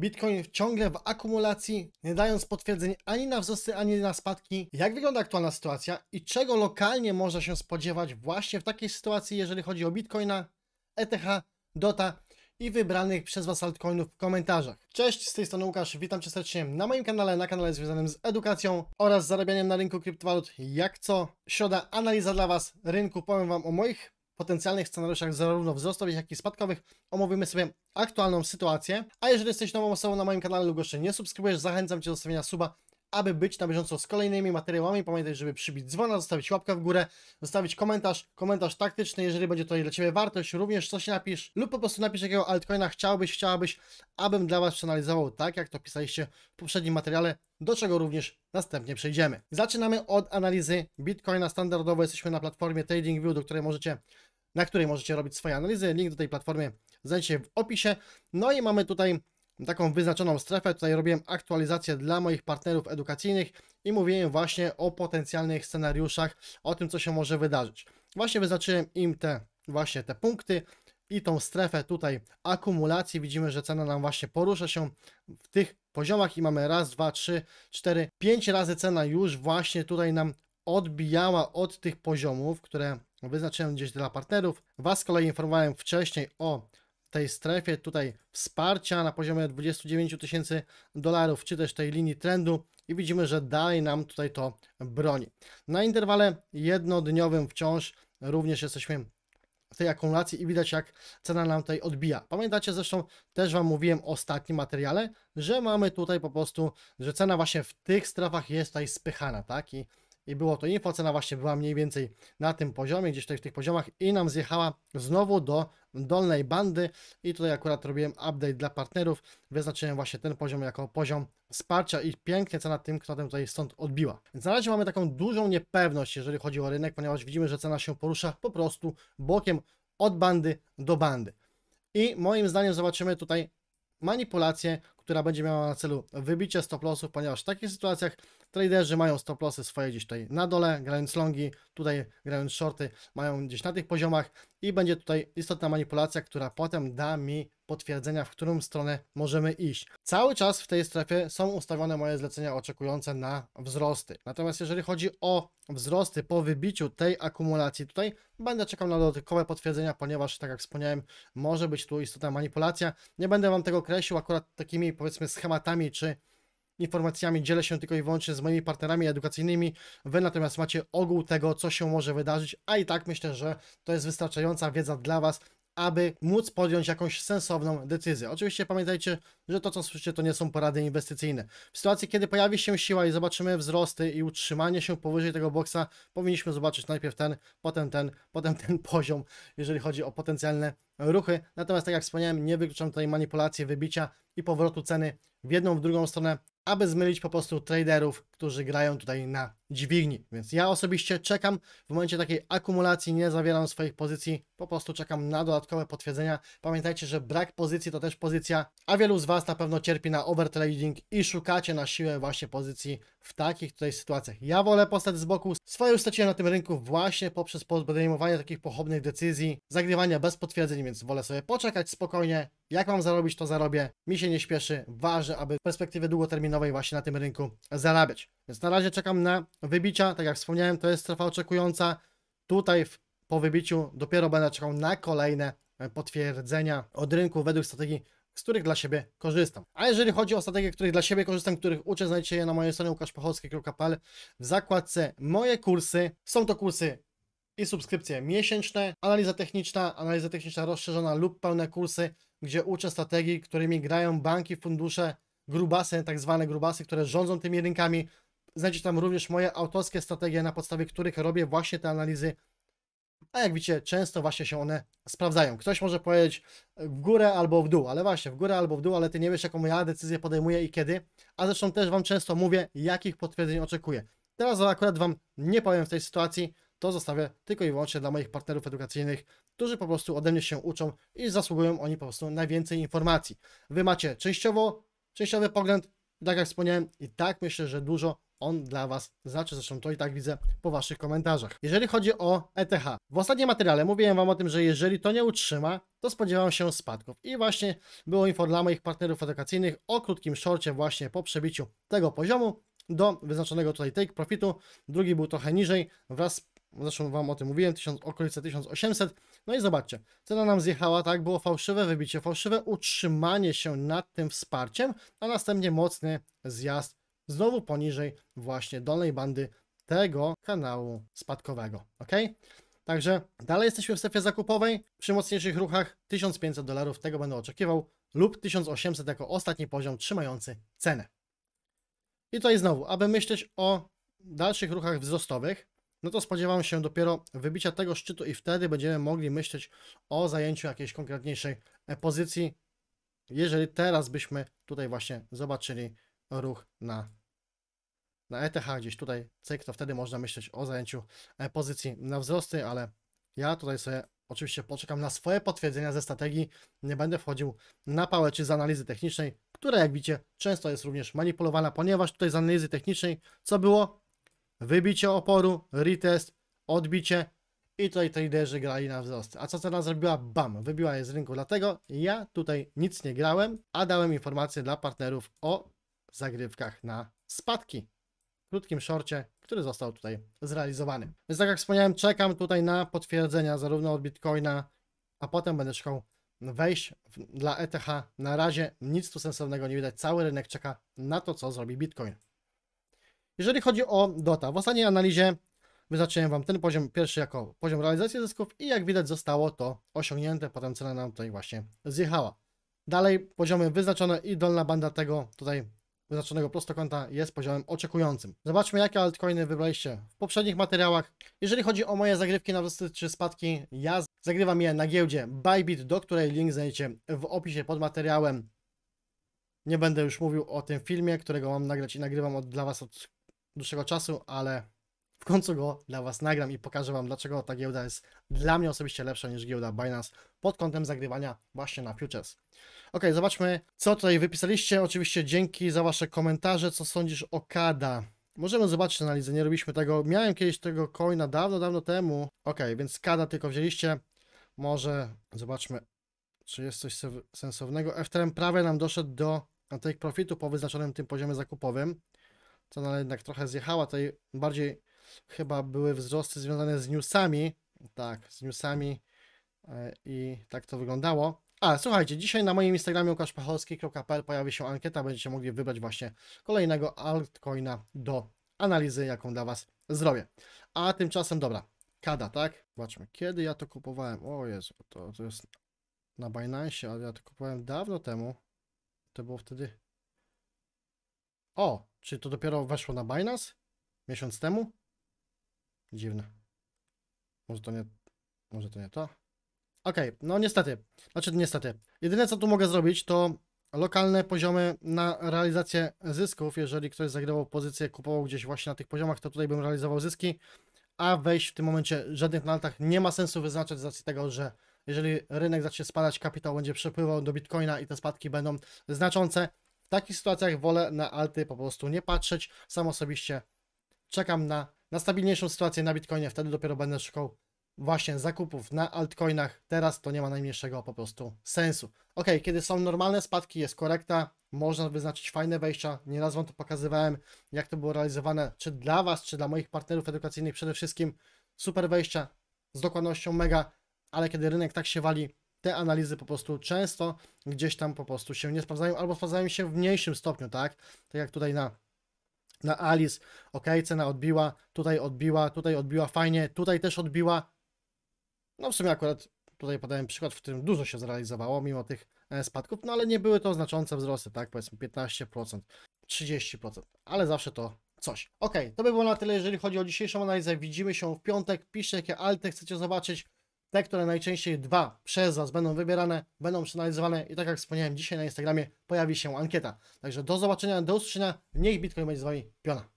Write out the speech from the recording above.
Bitcoin ciągle w akumulacji, nie dając potwierdzeń ani na wzrosty, ani na spadki. Jak wygląda aktualna sytuacja i czego lokalnie można się spodziewać właśnie w takiej sytuacji, jeżeli chodzi o Bitcoina, ETH, DOTA i wybranych przez Was altcoinów w komentarzach. Cześć, z tej strony Łukasz, witam Cię serdecznie na moim kanale, na kanale związanym z edukacją oraz zarabianiem na rynku kryptowalut. Jak co, środa analiza dla Was rynku, powiem Wam o moich potencjalnych scenariuszach zarówno wzrostowych, jak i spadkowych omówimy sobie aktualną sytuację. A jeżeli jesteś nową osobą na moim kanale lub jeszcze nie subskrybujesz, zachęcam Cię do zostawienia suba, aby być na bieżąco z kolejnymi materiałami. Pamiętaj, żeby przybić dzwona, zostawić łapkę w górę, zostawić komentarz, komentarz taktyczny, jeżeli będzie to dla Ciebie wartość, również coś napisz lub po prostu napisz jakiego altcoina chciałbyś, chciałabyś, abym dla Was przeanalizował tak, jak to pisaliście w poprzednim materiale, do czego również następnie przejdziemy. Zaczynamy od analizy Bitcoina. Standardowo jesteśmy na platformie TradingView, do której możecie na której możecie robić swoje analizy. Link do tej platformy znajdziecie w opisie. No i mamy tutaj taką wyznaczoną strefę. Tutaj robiłem aktualizację dla moich partnerów edukacyjnych i mówiłem właśnie o potencjalnych scenariuszach, o tym, co się może wydarzyć. Właśnie wyznaczyłem im te właśnie te punkty i tą strefę tutaj akumulacji. Widzimy, że cena nam właśnie porusza się w tych poziomach i mamy raz, dwa, trzy, cztery, pięć razy cena już właśnie tutaj nam odbijała od tych poziomów, które wyznaczyłem gdzieś dla partnerów. Was z kolei informowałem wcześniej o tej strefie tutaj wsparcia na poziomie 29 tysięcy dolarów, czy też tej linii trendu i widzimy, że dalej nam tutaj to broni. Na interwale jednodniowym wciąż również jesteśmy w tej akumulacji i widać jak cena nam tutaj odbija. Pamiętacie zresztą, też Wam mówiłem w ostatnim materiale, że mamy tutaj po prostu, że cena właśnie w tych strefach jest tutaj spychana, tak? I i było to info, cena właśnie była mniej więcej na tym poziomie, gdzieś tutaj w tych poziomach i nam zjechała znowu do dolnej bandy i tutaj akurat robiłem update dla partnerów, wyznaczyłem właśnie ten poziom jako poziom wsparcia i pięknie cena tym knotem tutaj stąd odbiła. Więc na razie mamy taką dużą niepewność, jeżeli chodzi o rynek, ponieważ widzimy, że cena się porusza po prostu bokiem od bandy do bandy. I moim zdaniem zobaczymy tutaj manipulację, która będzie miała na celu wybicie stop lossów, ponieważ w takich sytuacjach Traderzy mają stop lossy swoje gdzieś tutaj na dole, grając longi, tutaj grając shorty, mają gdzieś na tych poziomach i będzie tutaj istotna manipulacja, która potem da mi potwierdzenia, w którą stronę możemy iść. Cały czas w tej strefie są ustawione moje zlecenia oczekujące na wzrosty. Natomiast jeżeli chodzi o wzrosty po wybiciu tej akumulacji tutaj, będę czekał na dodatkowe potwierdzenia, ponieważ tak jak wspomniałem, może być tu istotna manipulacja. Nie będę Wam tego określił akurat takimi powiedzmy schematami czy informacjami dzielę się tylko i wyłącznie z moimi partnerami edukacyjnymi. Wy natomiast macie ogół tego, co się może wydarzyć, a i tak myślę, że to jest wystarczająca wiedza dla Was, aby móc podjąć jakąś sensowną decyzję. Oczywiście pamiętajcie, że to, co słyszycie, to nie są porady inwestycyjne. W sytuacji, kiedy pojawi się siła i zobaczymy wzrosty i utrzymanie się powyżej tego boksa, powinniśmy zobaczyć najpierw ten, potem ten, potem ten poziom, jeżeli chodzi o potencjalne ruchy. Natomiast, tak jak wspomniałem, nie wykluczam tutaj manipulacji, wybicia i powrotu ceny w jedną, w drugą stronę aby zmylić po prostu traderów którzy grają tutaj na dźwigni. Więc ja osobiście czekam w momencie takiej akumulacji, nie zawieram swoich pozycji, po prostu czekam na dodatkowe potwierdzenia. Pamiętajcie, że brak pozycji to też pozycja, a wielu z Was na pewno cierpi na overtrading i szukacie na siłę właśnie pozycji w takich tutaj sytuacjach. Ja wolę postać z boku, swoje ustawienia na tym rynku właśnie poprzez podejmowanie takich pochopnych decyzji, zagrywania bez potwierdzeń, więc wolę sobie poczekać spokojnie, jak mam zarobić, to zarobię. Mi się nie śpieszy. Ważne, aby w perspektywie długoterminowej właśnie na tym rynku zarabiać. Więc na razie czekam na wybicia. Tak jak wspomniałem, to jest strefa oczekująca. Tutaj w, po wybiciu dopiero będę czekał na kolejne e, potwierdzenia od rynku według strategii, z których dla siebie korzystam. A jeżeli chodzi o strategie, których dla siebie korzystam, których uczę, znajdziecie je na mojej stronie łukaszpachowski.pl w zakładce moje kursy. Są to kursy i subskrypcje miesięczne, analiza techniczna, analiza techniczna rozszerzona lub pełne kursy, gdzie uczę strategii, którymi grają banki, fundusze, grubasy, tak zwane grubasy, które rządzą tymi rynkami, Znajdziecie tam również moje autorskie strategie, na podstawie których robię właśnie te analizy. A jak widzicie, często właśnie się one sprawdzają. Ktoś może powiedzieć e, w górę albo w dół, ale właśnie w górę albo w dół, ale ty nie wiesz, jaką ja decyzję podejmuję i kiedy. A zresztą też wam często mówię, jakich potwierdzeń oczekuję. Teraz akurat wam nie powiem w tej sytuacji, to zostawię tylko i wyłącznie dla moich partnerów edukacyjnych, którzy po prostu ode mnie się uczą i zasługują oni po prostu na więcej informacji. Wy macie częściowo, częściowy pogląd, tak jak wspomniałem, i tak myślę, że dużo on dla Was znaczy. Zresztą to i tak widzę po Waszych komentarzach. Jeżeli chodzi o ETH, w ostatnim materiale mówiłem Wam o tym, że jeżeli to nie utrzyma, to spodziewam się spadków. I właśnie było info dla moich partnerów edukacyjnych o krótkim szorcie właśnie po przebiciu tego poziomu do wyznaczonego tutaj take profitu. Drugi był trochę niżej wraz Zresztą wam o tym mówiłem, 1000, okolice 1800. No i zobaczcie, cena nam zjechała, tak? Było fałszywe wybicie, fałszywe utrzymanie się nad tym wsparciem, a następnie mocny zjazd znowu poniżej właśnie dolnej bandy tego kanału spadkowego, ok? Także dalej jesteśmy w strefie zakupowej, przy mocniejszych ruchach 1500 dolarów tego będę oczekiwał lub 1800 jako ostatni poziom trzymający cenę. I tutaj znowu, aby myśleć o dalszych ruchach wzrostowych, no to spodziewam się dopiero wybicia tego szczytu i wtedy będziemy mogli myśleć o zajęciu jakiejś konkretniejszej e, pozycji, jeżeli teraz byśmy tutaj właśnie zobaczyli ruch na na ETH gdzieś tutaj cyk, to wtedy można myśleć o zajęciu e, pozycji na wzrosty, ale ja tutaj sobie oczywiście poczekam na swoje potwierdzenia ze strategii, nie będę wchodził na pałę czy z analizy technicznej, która jak widzicie często jest również manipulowana, ponieważ tutaj z analizy technicznej co było? Wybicie oporu, retest, odbicie i tutaj traderzy grali na wzrost. A co cena zrobiła? Bam! Wybiła je z rynku, dlatego ja tutaj nic nie grałem, a dałem informacje dla partnerów o zagrywkach na spadki krótkim szorcie, który został tutaj zrealizowany. Więc tak jak wspomniałem, czekam tutaj na potwierdzenia zarówno od Bitcoina, a potem będę szukał wejść dla ETH. Na razie nic tu sensownego nie widać. Cały rynek czeka na to, co zrobi Bitcoin. Jeżeli chodzi o DOTA, w ostatniej analizie wyznaczyłem Wam ten poziom pierwszy jako poziom realizacji zysków i jak widać zostało to osiągnięte, potem cena nam tutaj właśnie zjechała. Dalej poziomy wyznaczone i dolna banda tego tutaj wyznaczonego prostokąta jest poziomem oczekującym. Zobaczmy, jakie altcoiny wybraliście w poprzednich materiałach. Jeżeli chodzi o moje zagrywki na wzrosty czy spadki, ja zagrywam je na giełdzie Bybit, do której link znajdziecie w opisie pod materiałem. Nie będę już mówił o tym filmie, którego mam nagrać i nagrywam od, dla Was od dłuższego czasu, ale w końcu go dla Was nagram i pokażę Wam, dlaczego ta giełda jest dla mnie osobiście lepsza niż giełda Binance pod kątem zagrywania właśnie na futures. Ok, zobaczmy, co tutaj wypisaliście. Oczywiście dzięki za Wasze komentarze, co sądzisz o KADA. Możemy zobaczyć analizę, nie robiliśmy tego. Miałem kiedyś tego coina dawno, dawno temu. Ok, więc KADA tylko wzięliście. Może zobaczmy, czy jest coś sensownego. FTM prawie nam doszedł do take profitu po wyznaczonym tym poziomie zakupowym. Cena jednak trochę zjechała, tutaj bardziej chyba były wzrosty związane z newsami. Tak, z newsami e, i tak to wyglądało. A, słuchajcie, dzisiaj na moim Instagramie łukaszpacholski.pl pojawi się ankieta, będziecie mogli wybrać właśnie kolejnego altcoina do analizy, jaką dla Was zrobię. A tymczasem, dobra, kada, tak? Zobaczmy, kiedy ja to kupowałem. O Jezu, to, to jest na Binance, ale ja to kupowałem dawno temu. To było wtedy... O, czy to dopiero weszło na Binance? Miesiąc temu? Dziwne. Może to nie... Może to nie to? Okej, okay, no niestety. Znaczy niestety. Jedyne co tu mogę zrobić to lokalne poziomy na realizację zysków. Jeżeli ktoś zagrywał pozycję, kupował gdzieś właśnie na tych poziomach, to tutaj bym realizował zyski, a wejść w tym momencie żadnych na altach nie ma sensu wyznaczać z racji tego, że jeżeli rynek zacznie spadać, kapitał będzie przepływał do bitcoina i te spadki będą znaczące. W takich sytuacjach wolę na alty po prostu nie patrzeć. Sam osobiście czekam na na stabilniejszą sytuację na Bitcoinie, wtedy dopiero będę szukał właśnie zakupów na altcoinach. Teraz to nie ma najmniejszego po prostu sensu. Ok, kiedy są normalne spadki, jest korekta, można wyznaczyć fajne wejścia. Nieraz Wam to pokazywałem, jak to było realizowane, czy dla Was, czy dla moich partnerów edukacyjnych przede wszystkim. Super wejścia z dokładnością mega, ale kiedy rynek tak się wali, te analizy po prostu często gdzieś tam po prostu się nie sprawdzają albo sprawdzają się w mniejszym stopniu, tak? Tak jak tutaj na na Alice, ok, cena odbiła, tutaj odbiła, tutaj odbiła, fajnie, tutaj też odbiła. No w sumie akurat tutaj podałem przykład, w którym dużo się zrealizowało mimo tych e, spadków, no ale nie były to znaczące wzrosty, tak, powiedzmy 15%, 30%, ale zawsze to coś. Ok, to by było na tyle, jeżeli chodzi o dzisiejszą analizę, widzimy się w piątek, piszcie jakie alty chcecie zobaczyć, te, które najczęściej dwa przez Was będą wybierane, będą przeanalizowane i tak jak wspomniałem dzisiaj na Instagramie pojawi się ankieta. Także do zobaczenia, do usłyszenia, niech Bitcoin będzie z Wami piona.